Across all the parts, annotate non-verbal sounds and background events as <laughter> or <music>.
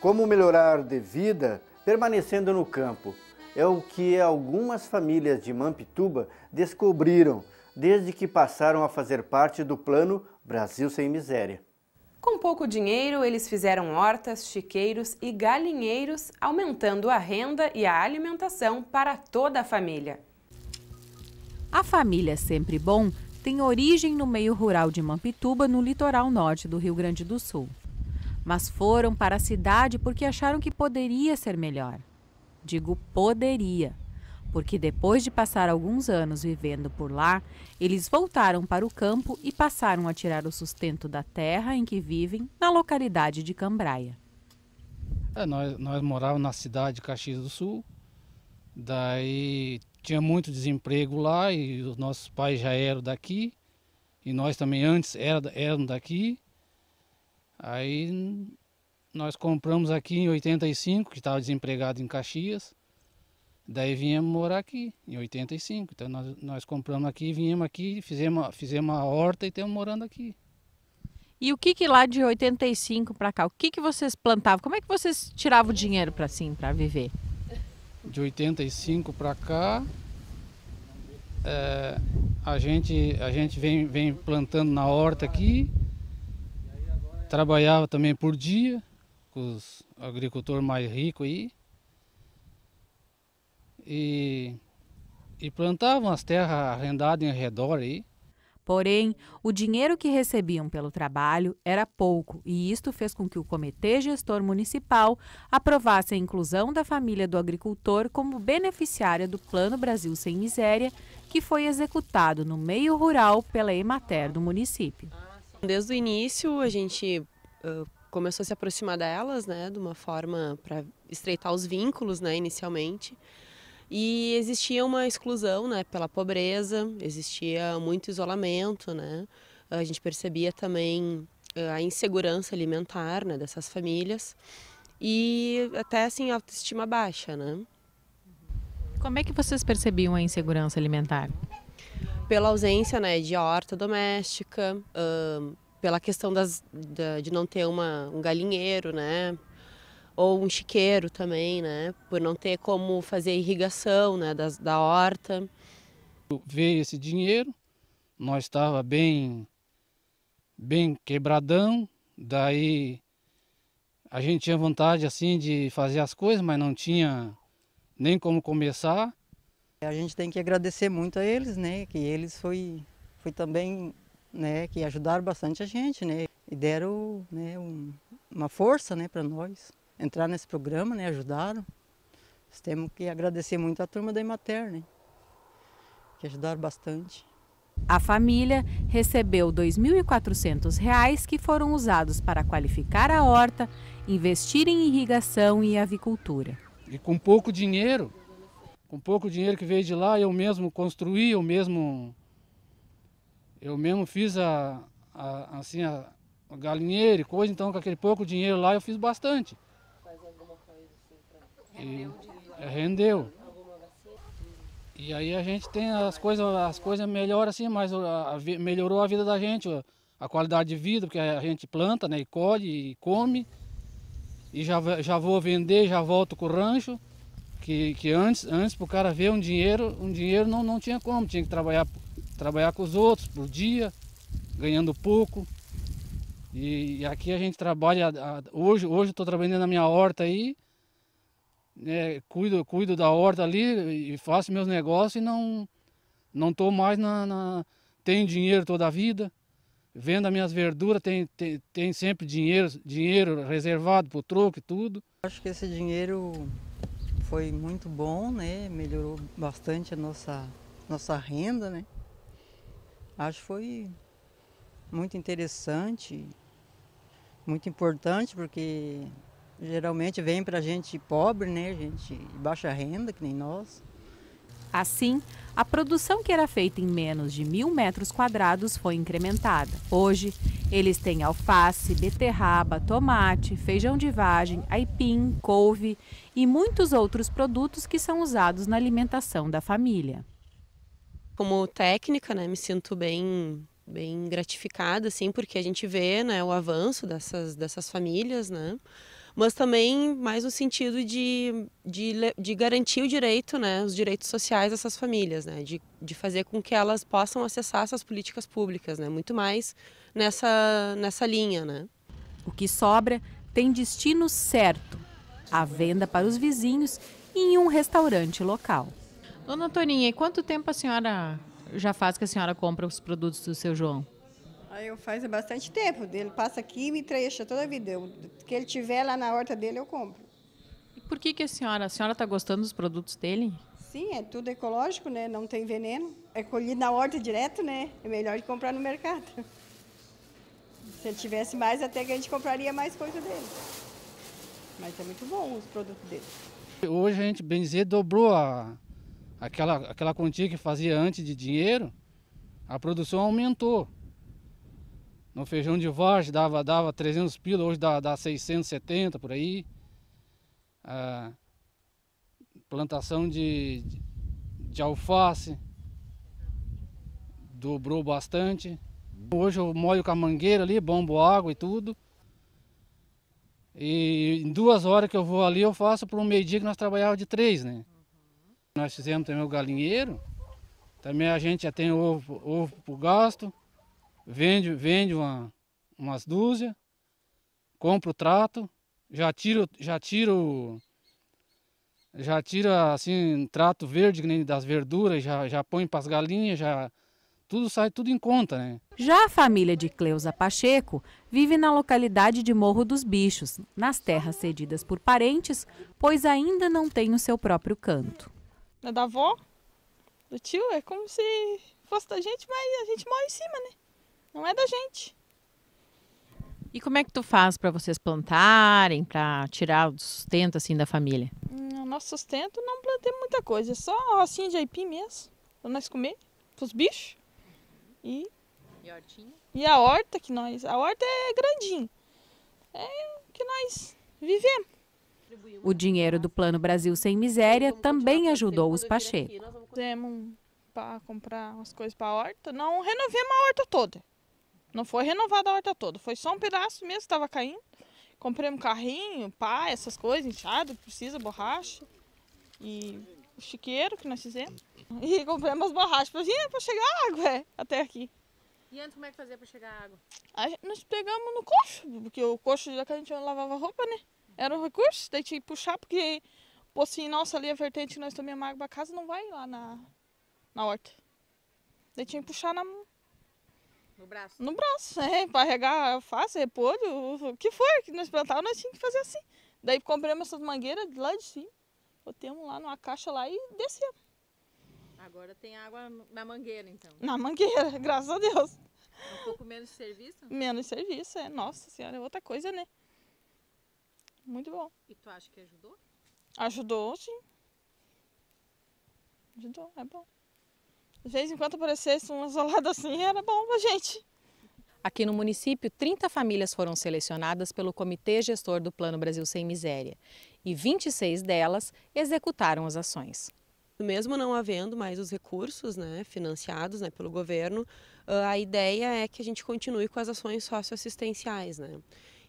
Como melhorar de vida permanecendo no campo? É o que algumas famílias de Mampituba descobriram desde que passaram a fazer parte do plano Brasil Sem Miséria. Com pouco dinheiro, eles fizeram hortas, chiqueiros e galinheiros, aumentando a renda e a alimentação para toda a família. A família Sempre Bom tem origem no meio rural de Mampituba, no litoral norte do Rio Grande do Sul mas foram para a cidade porque acharam que poderia ser melhor. Digo poderia, porque depois de passar alguns anos vivendo por lá, eles voltaram para o campo e passaram a tirar o sustento da terra em que vivem, na localidade de Cambraia. É, nós, nós morávamos na cidade de Caxias do Sul, daí tinha muito desemprego lá e os nossos pais já eram daqui, e nós também antes éramos daqui. Aí nós compramos aqui em 85, que estava desempregado em Caxias. Daí viemos morar aqui, em 85. Então nós, nós compramos aqui, viemos aqui, fizemos, fizemos a horta e estamos morando aqui. E o que que lá de 85 para cá, o que que vocês plantavam? Como é que vocês tiravam o dinheiro para assim, para viver? De 85 para cá, é, a gente a gente vem vem plantando na horta aqui. Trabalhava também por dia, com os agricultores mais ricos aí. E, e plantavam as terras arrendadas em redor aí. Porém, o dinheiro que recebiam pelo trabalho era pouco e isto fez com que o Comitê Gestor Municipal aprovasse a inclusão da família do agricultor como beneficiária do Plano Brasil Sem Miséria, que foi executado no meio rural pela Emater do município. Desde o início, a gente uh, começou a se aproximar delas, né, de uma forma para estreitar os vínculos, né, inicialmente. E existia uma exclusão, né, pela pobreza, existia muito isolamento, né? A gente percebia também a insegurança alimentar, né, dessas famílias e até assim autoestima baixa, né? Como é que vocês percebiam a insegurança alimentar? Pela ausência, né, de horta doméstica, pela questão das, da, de não ter uma, um galinheiro, né? Ou um chiqueiro também, né? Por não ter como fazer irrigação né? da, da horta. Veio esse dinheiro, nós estava bem, bem quebradão, daí a gente tinha vontade assim de fazer as coisas, mas não tinha nem como começar. A gente tem que agradecer muito a eles, né? Que eles foi, foi também né, que ajudaram bastante a gente, né, e deram né, um, uma força, né, para nós entrar nesse programa, né, ajudaram. Nós temos que agradecer muito à turma da Imater, né, que ajudaram bastante. A família recebeu R$ 2.400 que foram usados para qualificar a horta, investir em irrigação e avicultura. E com pouco dinheiro, com pouco dinheiro que veio de lá, eu mesmo construí, eu mesmo eu mesmo fiz a, a assim, a, a galinheiro e coisa, então com aquele pouco dinheiro lá eu fiz bastante. Faz alguma coisa assim, E, é, rendeu. E aí a gente tem as coisas, as coisas melhor assim, mas a, a, melhorou a vida da gente, a qualidade de vida, porque a gente planta, né, e colhe, e come, e já, já vou vender, já volto com o rancho, que, que antes, antes para o cara ver um dinheiro, um dinheiro não, não tinha como, tinha que trabalhar trabalhar com os outros por dia, ganhando pouco. E, e aqui a gente trabalha, a, hoje, hoje eu estou trabalhando na minha horta aí, né, cuido, cuido da horta ali e faço meus negócios e não não estou mais na, na, Tenho dinheiro toda a vida, vendo as minhas verduras, tem, tem, tem sempre dinheiro, dinheiro reservado para o troco e tudo. Acho que esse dinheiro foi muito bom, né? Melhorou bastante a nossa, nossa renda, né? Acho que foi muito interessante, muito importante, porque geralmente vem para gente pobre, né? Gente de baixa renda, que nem nós. Assim, a produção que era feita em menos de mil metros quadrados foi incrementada. Hoje, eles têm alface, beterraba, tomate, feijão de vagem, aipim, couve e muitos outros produtos que são usados na alimentação da família como técnica, né, me sinto bem bem gratificada assim, porque a gente vê, né, o avanço dessas dessas famílias, né? Mas também mais no sentido de, de, de garantir o direito, né, os direitos sociais dessas famílias, né, de, de fazer com que elas possam acessar essas políticas públicas, né, muito mais nessa, nessa linha, né. O que sobra tem destino certo, a venda para os vizinhos e em um restaurante local. Dona Toninha, e quanto tempo a senhora já faz que a senhora compra os produtos do seu João? Ah, eu faz bastante tempo. Ele passa aqui e me trecha toda a vida. O que ele tiver lá na horta dele, eu compro. E por que, que a senhora? A senhora está gostando dos produtos dele? Sim, é tudo ecológico, né? Não tem veneno. É colhido na horta direto, né? É melhor de comprar no mercado. <laughs> Se ele tivesse mais, até que a gente compraria mais coisa dele. Mas é muito bom os produtos dele. Hoje a gente, bem dizer, dobrou a, aquela, aquela quantia que fazia antes de dinheiro, a produção aumentou. No feijão de Vargem dava, dava 300 pila, hoje dá, dá 670 por aí. Ah, plantação de, de alface dobrou bastante. Hoje eu molho com a mangueira ali, bombo água e tudo. E em duas horas que eu vou ali, eu faço para um meio-dia que nós trabalhávamos de três, né? Nós fizemos também o galinheiro, também a gente já tem ovo, ovo para o gasto, vende, vende uma, umas dúzias, compra o trato, já tira, já tiro, já tira assim trato verde das verduras, já, já põe para as galinhas, já tudo sai tudo em conta, né? Já a família de Cleusa Pacheco vive na localidade de Morro dos Bichos, nas terras cedidas por parentes, pois ainda não tem o seu próprio canto é da avó, do tio, é como se fosse da gente, mas a gente mora em cima, né? Não é da gente. E como é que tu faz para vocês plantarem, para tirar o sustento assim da família? Hum, nosso sustento não plantamos muita coisa, é só assim de aipim mesmo, para nós comer, pros bichos. E e, hortinha. e a horta que nós, a horta é grandinha. É o que nós vivemos. O dinheiro do Plano Brasil Sem Miséria também ajudou os Pacheco. Fizemos para comprar umas coisas para a horta. Não renovemos a horta toda. Não foi renovada a horta toda. Foi só um pedaço mesmo que estava caindo. Compramos carrinho, pá, essas coisas, inchado, precisa, borracha. E o chiqueiro que nós fizemos. E <laughs> compramos borrachas é para chegar a água é, até aqui. E antes como é que fazia para chegar a água? A gente, nós pegamos no coxo, porque o coxo já que a gente lavava roupa, né? Era um recurso, daí tinha que puxar, porque assim, nossa, ali é a vertente nós tomamos água para casa, não vai lá na, na horta. Daí tinha que puxar na, no braço? No braço, <laughs> é, para regar alface, repolho, o que for que nós plantávamos, nós tínhamos que fazer assim. Daí compramos essas mangueiras de lá de cima, botamos lá numa caixa lá e descemos. Agora tem água na mangueira, então? Na mangueira, <laughs> graças a Deus. Um pouco menos serviço? Menos serviço, é. Nossa senhora, é outra coisa, né? Muito bom. E tu acha que ajudou? Ajudou, sim. Ajudou, é bom. De vez em quando aparecesse um isolado assim, era bom pra gente. Aqui no município, 30 famílias foram selecionadas pelo Comitê Gestor do Plano Brasil Sem Miséria e 26 delas executaram as ações. Mesmo não havendo mais os recursos né, financiados né, pelo governo, ah, a ideia é que a gente continue com as ações socioassistenciais. Né?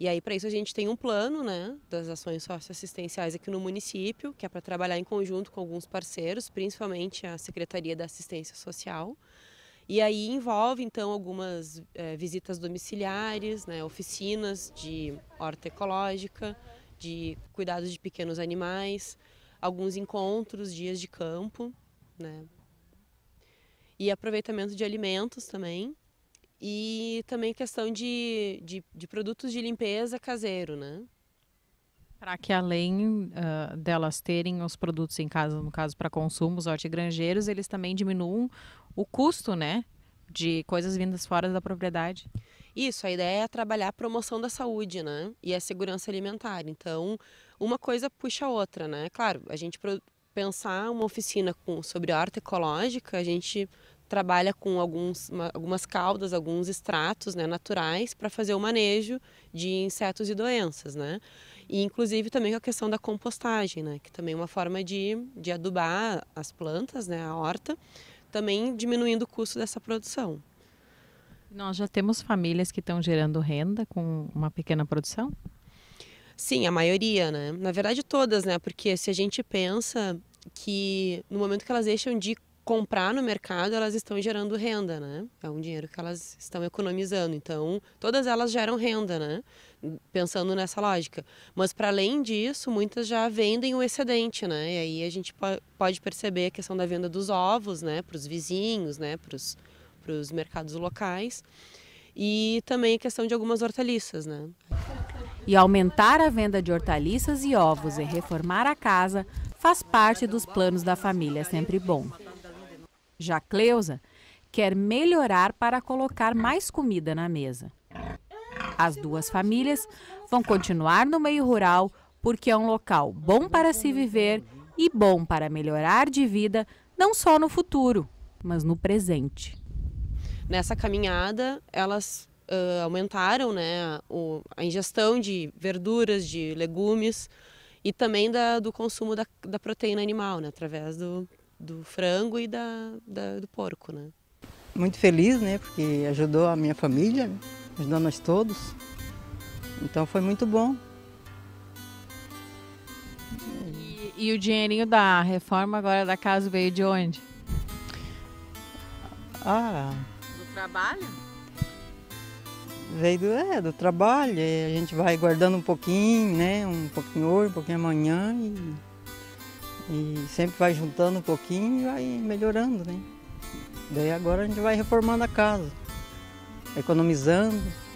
E aí, para isso, a gente tem um plano né, das ações socioassistenciais aqui no município, que é para trabalhar em conjunto com alguns parceiros, principalmente a Secretaria da Assistência Social. E aí envolve, então, algumas é, visitas domiciliares, né, oficinas de horta ecológica, de cuidados de pequenos animais, alguns encontros, dias de campo, né, e aproveitamento de alimentos também. E também questão de, de, de produtos de limpeza caseiro, né? Para que além uh, delas terem os produtos em casa, no caso para consumos hortigranjeiros, eles também diminuam o custo, né? De coisas vindas fora da propriedade. Isso, a ideia é trabalhar a promoção da saúde, né? E a segurança alimentar. Então, uma coisa puxa a outra, né? Claro, a gente pensar uma oficina com, sobre horta ecológica, a gente trabalha com alguns, uma, algumas caudas, alguns extratos né, naturais para fazer o manejo de insetos e doenças, né? E inclusive também a questão da compostagem, né? Que também é uma forma de, de adubar as plantas, né, a horta, também diminuindo o custo dessa produção. Nós já temos famílias que estão gerando renda com uma pequena produção? Sim, a maioria, né? Na verdade todas, né? Porque se a gente pensa que no momento que elas deixam de comprar no mercado, elas estão gerando renda, né? É um dinheiro que elas estão economizando. Então, todas elas geram renda, né? Pensando nessa lógica. Mas, para além disso, muitas já vendem o excedente, né? E aí a gente pode perceber a questão da venda dos ovos, né? Para os vizinhos, né? Para os mercados locais. E também a questão de algumas hortaliças, né? E aumentar a venda de hortaliças e ovos e reformar a casa faz parte dos planos da família é Sempre Bom. Já Cleusa quer melhorar para colocar mais comida na mesa. As duas famílias vão continuar no meio rural porque é um local bom para se viver e bom para melhorar de vida, não só no futuro, mas no presente. Nessa caminhada, elas uh, aumentaram né, o, a ingestão de verduras, de legumes e também da, do consumo da, da proteína animal, né, através do, do frango e da, da, do porco, né? Muito feliz, né? Porque ajudou a minha família, ajudou nós todos. Então foi muito bom. E, e o dinheirinho da reforma agora da casa veio de onde? Ah. Do trabalho? Veio do, é, do trabalho. A gente vai guardando um pouquinho, né? Um pouquinho hoje, um pouquinho amanhã e e sempre vai juntando um pouquinho e vai melhorando, né? Daí agora a gente vai reformando a casa, economizando.